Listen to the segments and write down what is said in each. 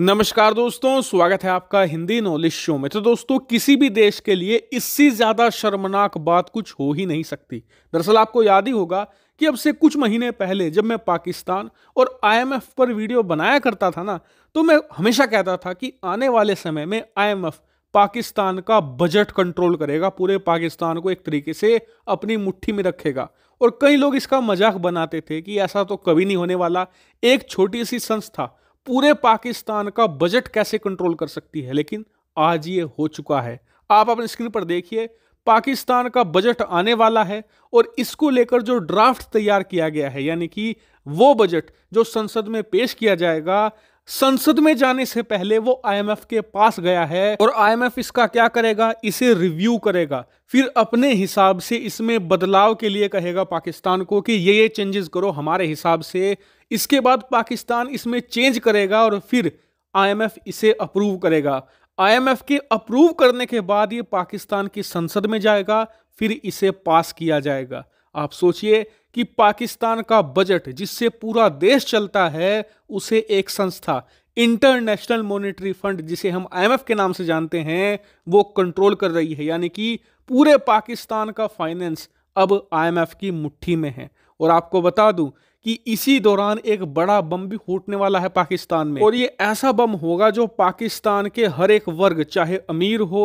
नमस्कार दोस्तों स्वागत है आपका हिंदी नॉलेज शो में तो दोस्तों किसी भी देश के लिए इससे ज़्यादा शर्मनाक बात कुछ हो ही नहीं सकती दरअसल आपको याद ही होगा कि अब से कुछ महीने पहले जब मैं पाकिस्तान और आईएमएफ पर वीडियो बनाया करता था ना तो मैं हमेशा कहता था कि आने वाले समय में आईएमएफ पाकिस्तान का बजट कंट्रोल करेगा पूरे पाकिस्तान को एक तरीके से अपनी मुट्ठी में रखेगा और कई लोग इसका मजाक बनाते थे कि ऐसा तो कभी नहीं होने वाला एक छोटी सी संस्था पूरे पाकिस्तान का बजट कैसे कंट्रोल कर सकती है लेकिन आज ये हो चुका है आप अपने स्क्रीन पर देखिए पाकिस्तान का बजट आने वाला है और इसको लेकर जो ड्राफ्ट तैयार किया गया है यानी कि वो बजट जो संसद में पेश किया जाएगा संसद में जाने से पहले वो आईएमएफ के पास गया है और आईएमएफ इसका क्या करेगा इसे रिव्यू करेगा फिर अपने हिसाब से इसमें बदलाव के लिए कहेगा पाकिस्तान को कि ये ये चेंजेस करो हमारे हिसाब से इसके बाद पाकिस्तान इसमें चेंज करेगा और फिर आईएमएफ इसे अप्रूव करेगा आईएमएफ के अप्रूव करने के बाद ये पाकिस्तान की संसद में जाएगा फिर इसे पास किया जाएगा आप सोचिए कि पाकिस्तान का बजट जिससे पूरा देश चलता है उसे एक संस्था इंटरनेशनल मॉनेटरी फंड जिसे हम आईएमएफ के नाम से जानते हैं वो कंट्रोल कर रही है यानी कि पूरे पाकिस्तान का फाइनेंस अब आईएमएफ की मुट्ठी में है और आपको बता दूं कि इसी दौरान एक बड़ा बम भी फूटने वाला है पाकिस्तान में और ये ऐसा बम होगा जो पाकिस्तान के हर एक वर्ग चाहे अमीर हो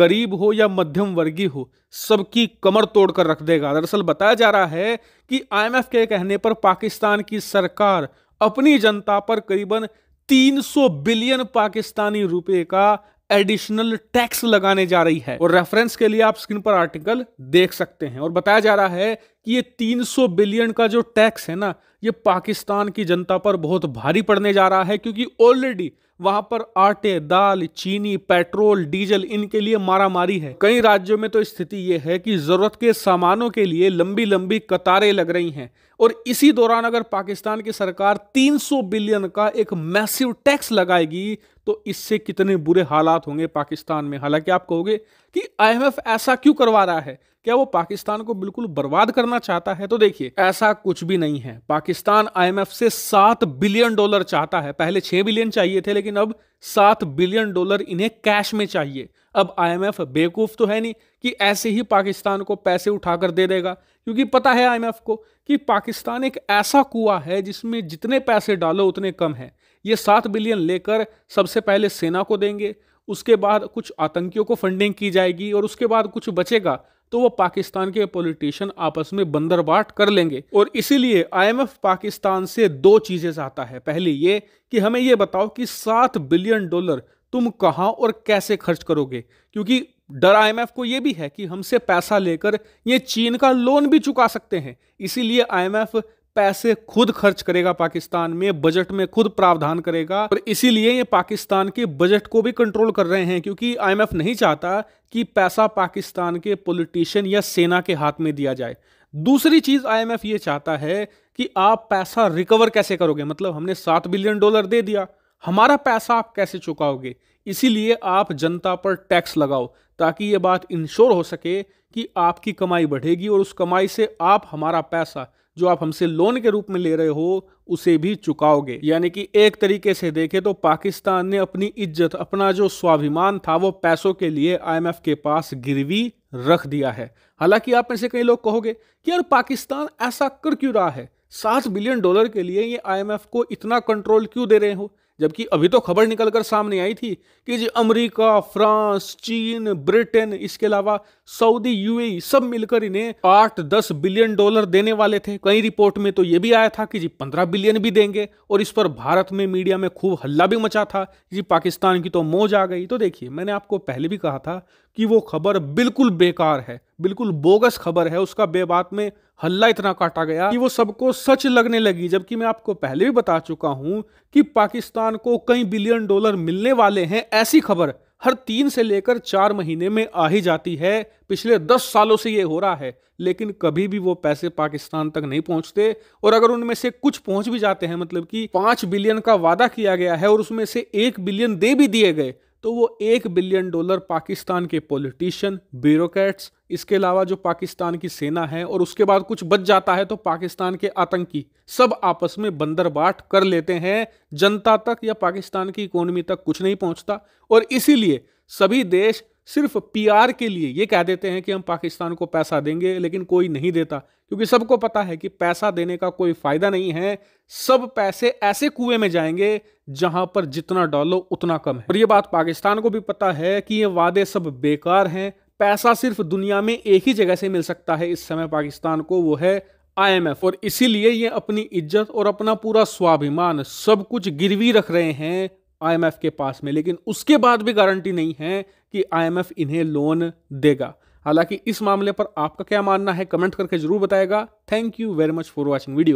गरीब हो या मध्यम वर्गीय हो सबकी कमर तोड़कर रख देगा दरअसल बताया जा रहा है कि आईएमएफ के कहने पर पाकिस्तान की सरकार अपनी जनता पर करीबन 300 बिलियन पाकिस्तानी रुपए का एडिशनल टैक्स लगाने जा रही है और रेफरेंस के लिए आप स्क्रीन पर आर्टिकल देख सकते हैं और बताया जा रहा है कि ये 300 बिलियन का जो टैक्स है ना ये पाकिस्तान की जनता पर बहुत भारी पड़ने जा रहा है क्योंकि ऑलरेडी वहां पर आटे दाल चीनी पेट्रोल डीजल इनके लिए मारामारी है कई राज्यों में तो स्थिति यह है कि जरूरत के सामानों के लिए लंबी लंबी कतारें लग रही हैं और इसी दौरान अगर पाकिस्तान की सरकार 300 बिलियन का एक मैसिव टैक्स लगाएगी तो इससे कितने बुरे हालात होंगे पाकिस्तान में हालांकि आप कहोगे कि आईएमएफ ऐसा क्यों करवा रहा है क्या वो पाकिस्तान को बिल्कुल बर्बाद करना चाहता है तो देखिए ऐसा कुछ भी नहीं है पाकिस्तान आईएमएफ से सात बिलियन डॉलर चाहता है पहले छह बिलियन चाहिए थे लेकिन अब सात बिलियन डॉलर इन्हें कैश में चाहिए अब आईएमएफ बेवकूफ तो है नहीं कि ऐसे ही पाकिस्तान को पैसे उठाकर दे देगा क्योंकि पता है आईएमएफ को कि पाकिस्तान एक ऐसा कुआ है जिसमें जितने पैसे डालो उतने कम है ये सात बिलियन लेकर सबसे पहले सेना को देंगे उसके बाद कुछ आतंकियों को फंडिंग की जाएगी और उसके बाद कुछ बचेगा तो वो पाकिस्तान के पॉलिटिशियन आपस में बंदरबाट कर लेंगे और इसीलिए आईएमएफ पाकिस्तान से दो चीज़ें चाहता है पहली ये कि हमें ये बताओ कि सात बिलियन डॉलर तुम कहाँ और कैसे खर्च करोगे क्योंकि डर आईएमएफ को यह भी है कि हमसे पैसा लेकर ये चीन का लोन भी चुका सकते हैं इसीलिए आईएमएफ पैसे खुद खर्च करेगा पाकिस्तान में बजट में खुद प्रावधान करेगा और इसीलिए ये पाकिस्तान के बजट को भी कंट्रोल कर रहे हैं क्योंकि आईएमएफ नहीं चाहता कि पैसा पाकिस्तान के पॉलिटिशियन या सेना के हाथ में दिया जाए दूसरी चीज आईएमएफ ये चाहता है कि आप पैसा रिकवर कैसे करोगे मतलब हमने सात बिलियन डॉलर दे दिया हमारा पैसा आप कैसे चुकाओगे इसीलिए आप जनता पर टैक्स लगाओ ताकि ये बात इंश्योर हो सके कि आपकी कमाई बढ़ेगी और उस कमाई से आप हमारा पैसा जो आप हमसे लोन के रूप में ले रहे हो उसे भी चुकाओगे यानी कि एक तरीके से देखे तो पाकिस्तान ने अपनी इज्जत अपना जो स्वाभिमान था वो पैसों के लिए आईएमएफ के पास गिरवी रख दिया है हालांकि आप में से कई लोग कहोगे कि यार पाकिस्तान ऐसा कर क्यों रहा है सात बिलियन डॉलर के लिए ये आईएमएफ को इतना कंट्रोल क्यों दे रहे हो जबकि अभी तो खबर निकलकर सामने आई थी कि जी अमेरिका फ्रांस चीन ब्रिटेन इसके अलावा सऊदी यूएई सब मिलकर इन्हें आठ दस बिलियन डॉलर देने वाले थे कई रिपोर्ट में तो ये भी आया था कि जी पंद्रह बिलियन भी देंगे और इस पर भारत में मीडिया में खूब हल्ला भी मचा था जी पाकिस्तान की तो मौज आ गई तो देखिए मैंने आपको पहले भी कहा था कि वो खबर बिल्कुल बेकार है बिल्कुल बोगस खबर है उसका बेबात में हल्ला इतना काटा गया कि वो सबको सच लगने लगी जबकि मैं आपको पहले भी बता चुका हूं कि पाकिस्तान को कई बिलियन डॉलर मिलने वाले हैं ऐसी खबर हर तीन से लेकर चार महीने में आ ही जाती है पिछले दस सालों से ये हो रहा है लेकिन कभी भी वो पैसे पाकिस्तान तक नहीं पहुंचते और अगर उनमें से कुछ पहुंच भी जाते हैं मतलब कि पांच बिलियन का वादा किया गया है और उसमें से एक बिलियन दे भी दिए गए तो वो एक बिलियन डॉलर पाकिस्तान के पॉलिटिशियन ब्यूरोक्रेट्स इसके अलावा जो पाकिस्तान की सेना है और उसके बाद कुछ बच जाता है तो पाकिस्तान के आतंकी सब आपस में बंदरबाट कर लेते हैं जनता तक या पाकिस्तान की इकोनॉमी तक कुछ नहीं पहुंचता और इसीलिए सभी देश सिर्फ पीआर के लिए ये कह देते हैं कि हम पाकिस्तान को पैसा देंगे लेकिन कोई नहीं देता क्योंकि सबको पता है कि पैसा देने का कोई फायदा नहीं है सब पैसे ऐसे कुएं में जाएंगे जहां पर जितना डालो उतना कम है और ये बात पाकिस्तान को भी पता है कि ये वादे सब बेकार हैं पैसा सिर्फ दुनिया में एक ही जगह से मिल सकता है इस समय पाकिस्तान को वो है आईएमएफ और इसीलिए ये अपनी इज्जत और अपना पूरा स्वाभिमान सब कुछ गिरवी रख रहे हैं आईएमएफ के पास में लेकिन उसके बाद भी गारंटी नहीं है कि आईएमएफ इन्हें लोन देगा हालांकि इस मामले पर आपका क्या मानना है कमेंट करके जरूर बताएगा thank you very much for watching video